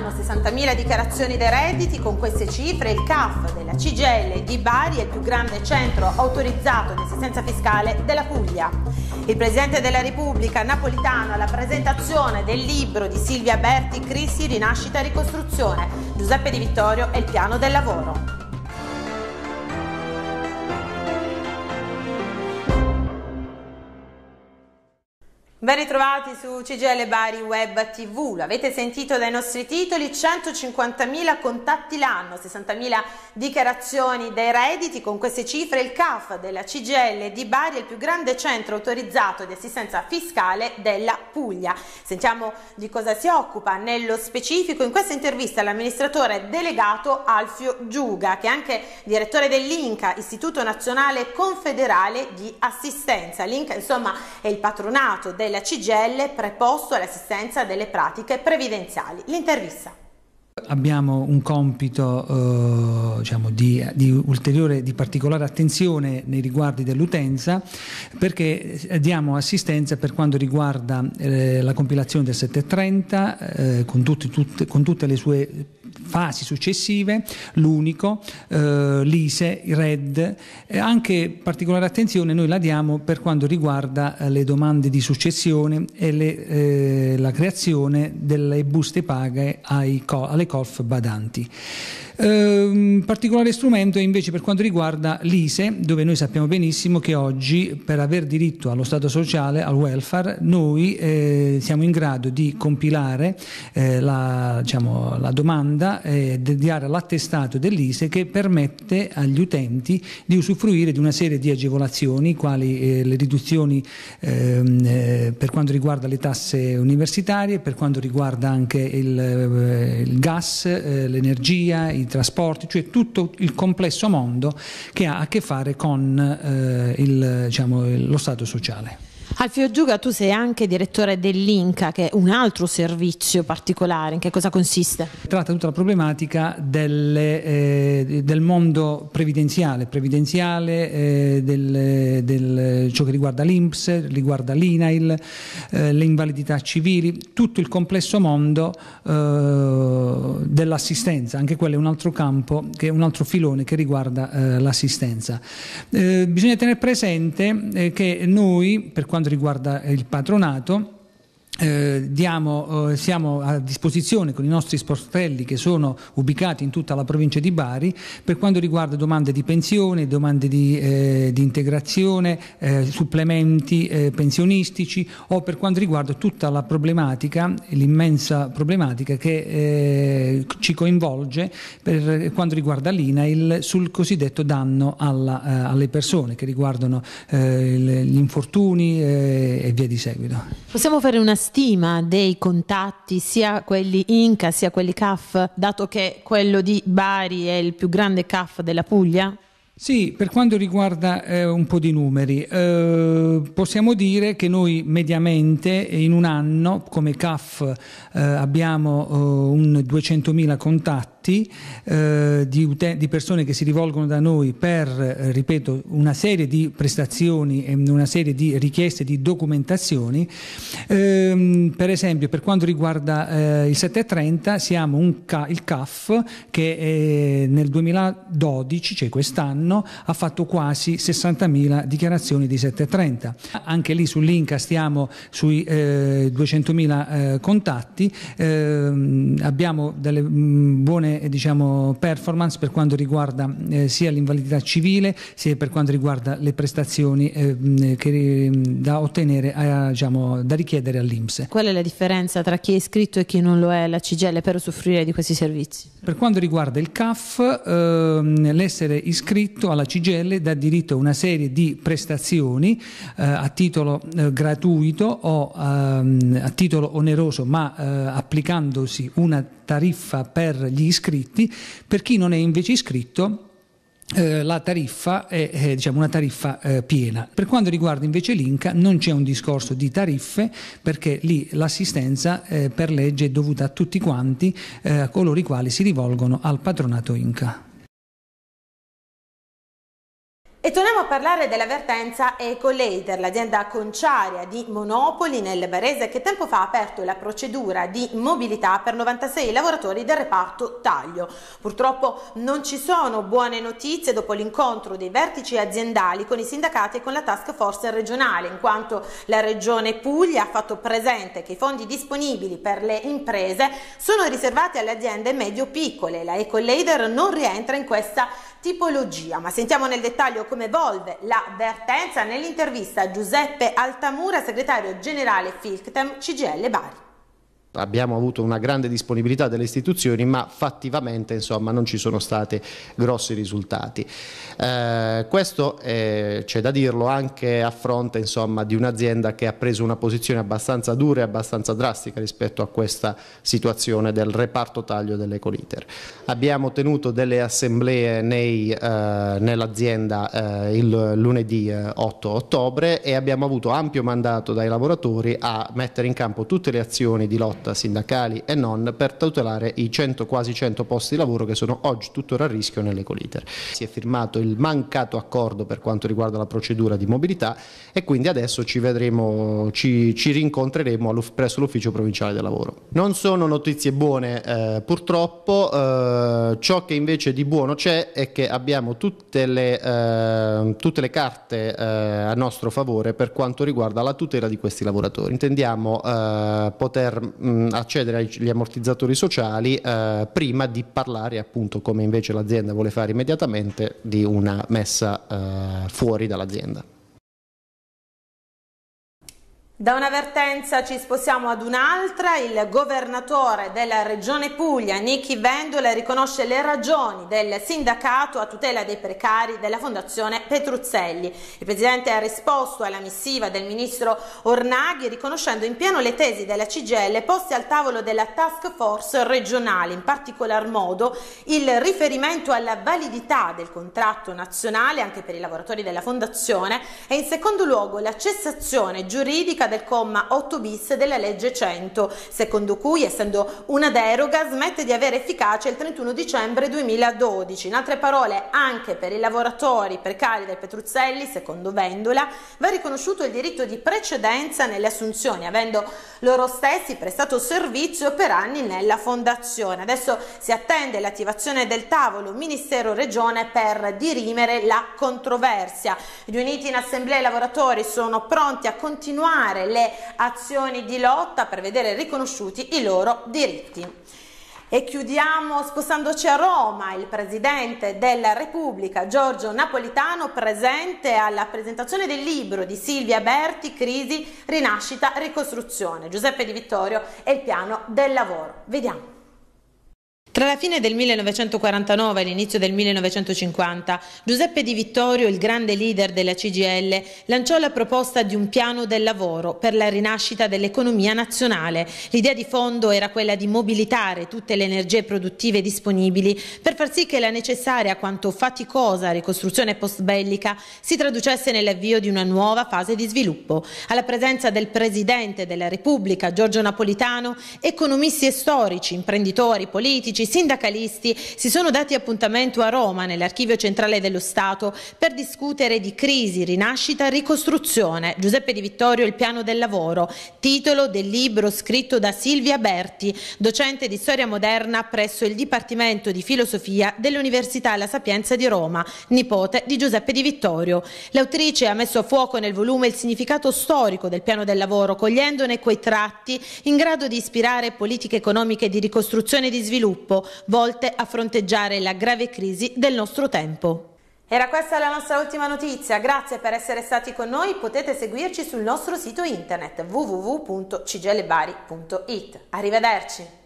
quest'anno 60.000 dichiarazioni dei redditi, con queste cifre il CAF della CGL di Bari è il più grande centro autorizzato di assistenza fiscale della Puglia. Il Presidente della Repubblica Napolitano alla presentazione del libro di Silvia Berti Crisi Rinascita e Ricostruzione, Giuseppe Di Vittorio e il piano del lavoro. Ben ritrovati su CGL Bari Web TV, l'avete sentito dai nostri titoli, 150.000 contatti l'anno, 60.000 dichiarazioni dei redditi, con queste cifre il CAF della CGL di Bari è il più grande centro autorizzato di assistenza fiscale della Puglia. Sentiamo di cosa si occupa nello specifico in questa intervista l'amministratore delegato Alfio Giuga, che è anche direttore dell'INCA, Istituto Nazionale Confederale di Assistenza. L'INCA insomma è il patronato del della CGL preposto all'assistenza delle pratiche previdenziali. L'intervista. Abbiamo un compito eh, diciamo, di, di, ulteriore, di particolare attenzione nei riguardi dell'utenza perché diamo assistenza per quanto riguarda eh, la compilazione del 730 eh, con, tutti, tutte, con tutte le sue fasi successive, l'unico, eh, l'ISE, RED, eh, anche particolare attenzione noi la diamo per quanto riguarda eh, le domande di successione e le, eh, la creazione delle buste paghe ai, alle COF badanti. Ehm, particolare strumento è invece per quanto riguarda l'ISE, dove noi sappiamo benissimo che oggi per aver diritto allo Stato sociale, al welfare, noi eh, siamo in grado di compilare eh, la, diciamo, la, domanda e eh, dare l'attestato dell'ISE che permette agli utenti di usufruire di una serie di agevolazioni, quali eh, le riduzioni ehm, eh, per quanto riguarda le tasse universitarie, per quanto riguarda anche il, eh, il gas, eh, l'energia, i trasporti, cioè tutto il complesso mondo che ha a che fare con eh, il, diciamo, lo Stato sociale. Alfio Giuga, tu sei anche direttore dell'Inca, che è un altro servizio particolare, in che cosa consiste? Tratta tutta la problematica delle, eh, del mondo previdenziale, previdenziale eh, del, del, ciò che riguarda l'Inps, riguarda l'INAIL, eh, le invalidità civili, tutto il complesso mondo eh, dell'assistenza, anche quello è un altro campo, che è un altro filone che riguarda eh, l'assistenza. Eh, bisogna tenere presente che noi, per quanto riguarda il patronato eh, diamo, eh, siamo a disposizione con i nostri sportelli che sono ubicati in tutta la provincia di Bari per quanto riguarda domande di pensione, domande di, eh, di integrazione, eh, supplementi eh, pensionistici o per quanto riguarda tutta la problematica, l'immensa problematica che ci coinvolge per quanto riguarda l'INAIL sul cosiddetto danno alla, alle persone che riguardano gli infortuni e via di seguito. Possiamo fare una stima dei contatti, sia quelli Inca sia quelli CAF, dato che quello di Bari è il più grande CAF della Puglia? Sì, per quanto riguarda eh, un po' di numeri, eh, possiamo dire che noi mediamente in un anno come CAF eh, abbiamo eh, un 200.000 contatti contatti eh, di, di, persone che si rivolgono da noi per, eh, ripeto, una serie di prestazioni e una serie di richieste di documentazioni. Ehm, per esempio, per quanto riguarda eh, il 730, siamo ca il CAF che eh, nel 2012, cioè quest'anno, ha fatto quasi 60.000 dichiarazioni di 730. Anche lì sull'Inca stiamo sui 200.000 eh, eh, contatti, ehm, abbiamo delle mh, mm, buone eh, diciamo, performance per quanto riguarda eh, sia l'invalidità civile sia per quanto riguarda le prestazioni eh, che, da ottenere, a, eh, diciamo, da richiedere all'Inps. Qual è la differenza tra chi è iscritto e chi non lo è la CGL per usufruire di questi servizi? Per quanto riguarda il CAF, ehm, l'essere iscritto alla CGL dà diritto a una serie di prestazioni eh, a titolo eh, gratuito o ehm, a titolo oneroso ma applicandosi una tariffa per gli iscritti, per chi non è invece iscritto eh, la tariffa è, è eh, diciamo, una tariffa eh, piena. Per quanto riguarda invece l'Inca non c'è un discorso di tariffe perché lì l'assistenza eh, per legge è dovuta a tutti quanti eh, coloro i quali si rivolgono al patronato Inca. E torniamo a parlare della vertenza Ecoleider, l'azienda conciaria di Monopoli nel Barese che tempo fa ha aperto la procedura di mobilità per 96 lavoratori del reparto taglio. Purtroppo non ci sono buone notizie dopo l'incontro dei vertici aziendali con i sindacati e con la task force regionale, in quanto la regione Puglia ha fatto presente che i fondi disponibili per le imprese sono riservati alle aziende medio-piccole. La Ecolader non rientra in questa tipologia, ma sentiamo nel dettaglio come evolve l'avvertenza nell'intervista a Giuseppe Altamura, segretario generale FILCTEM CGL Bari abbiamo avuto una grande disponibilità delle istituzioni ma fattivamente insomma, non ci sono stati grossi risultati. Eh, questo eh, c'è da dirlo anche a fronte insomma, di un'azienda che ha preso una posizione abbastanza dura e abbastanza drastica rispetto a questa situazione del reparto taglio dell'Ecoliter. Abbiamo tenuto delle assemblee eh, nell'azienda eh, il lunedì 8 eh, ottobre e abbiamo avuto ampio mandato dai lavoratori a mettere in campo tutte le azioni di lotta lotta sindacali e non per tutelare i 100, quasi 100 posti di lavoro che sono oggi tuttora a rischio nell'ecoliter. Si è firmato il mancato accordo per quanto riguarda la procedura di mobilità e quindi adesso ci, vedremo, ci, ci rincontreremo presso l'ufficio provinciale del lavoro. Non sono notizie buone eh, purtroppo, eh, ciò che invece di buono c'è è che abbiamo tutte le, eh, tutte le carte eh, a nostro favore per quanto riguarda la tutela di questi lavoratori. Intendiamo eh, poter mh, mm, mh, mm, accedere agli ammortizzatori sociali eh, prima di parlare appunto come invece l'azienda vuole fare immediatamente di una messa eh, fuori dall'azienda. Da una vertenza ci spostiamo ad un'altra, il governatore della regione Puglia, Nichi Vendola, riconosce le ragioni del sindacato a tutela dei precari della fondazione Petruzzelli. Il presidente ha risposto alla missiva del ministro Ornaghi riconoscendo in pieno le tesi della CGL poste al tavolo della task force regionale, in particolar modo il riferimento alla validità del contratto nazionale anche per i lavoratori della fondazione e in secondo luogo la cessazione giuridica del comma 8 bis della legge 100, secondo cui essendo una deroga smette di avere efficacia il 31 dicembre 2012. In altre parole, anche per i lavoratori precari del Petruzzelli, secondo Vendola, va riconosciuto il diritto di precedenza nelle assunzioni, avendo loro stessi prestato servizio per anni nella fondazione. Adesso si attende l'attivazione del tavolo Ministero-Regione per dirimere la controversia. Gli uniti in assemblea i lavoratori sono pronti a continuare continuare le azioni di lotta per vedere riconosciuti i loro diritti. E chiudiamo spostandoci a Roma, il Presidente della Repubblica Giorgio Napolitano presente alla presentazione del libro di Silvia Berti, Crisi, Rinascita, Ricostruzione, Giuseppe Di Vittorio e il piano del lavoro. Vediamo. Tra la fine del 1949 e l'inizio del 1950, Giuseppe Di Vittorio, il grande leader della CGL, lanciò la proposta di un piano del lavoro per la rinascita dell'economia nazionale. L'idea di fondo era quella di mobilitare tutte le energie produttive disponibili per far sì che la necessaria quanto faticosa ricostruzione post-bellica si traducesse nell'avvio di una nuova fase di sviluppo. Alla presenza del Presidente della Repubblica, Giorgio Napolitano, economisti e storici, imprenditori, politici, sindacalisti si sono dati appuntamento a Roma, nell'archivio centrale dello Stato, per discutere di crisi, rinascita, ricostruzione. Giuseppe Di Vittorio, il piano del lavoro, titolo del libro scritto da Silvia Berti, docente di storia moderna presso il Dipartimento di Filosofia dell'Università La Sapienza di Roma, nipote di Giuseppe Di Vittorio. L'autrice ha messo a fuoco nel volume il significato storico del piano del lavoro, cogliendone quei tratti in grado di ispirare politiche economiche di ricostruzione e di sviluppo tempo, volte a fronteggiare la grave crisi del nostro tempo. Era questa la nostra ultima notizia, grazie per essere stati con noi, potete seguirci sul nostro sito internet www.cigelebari.it. Arrivederci!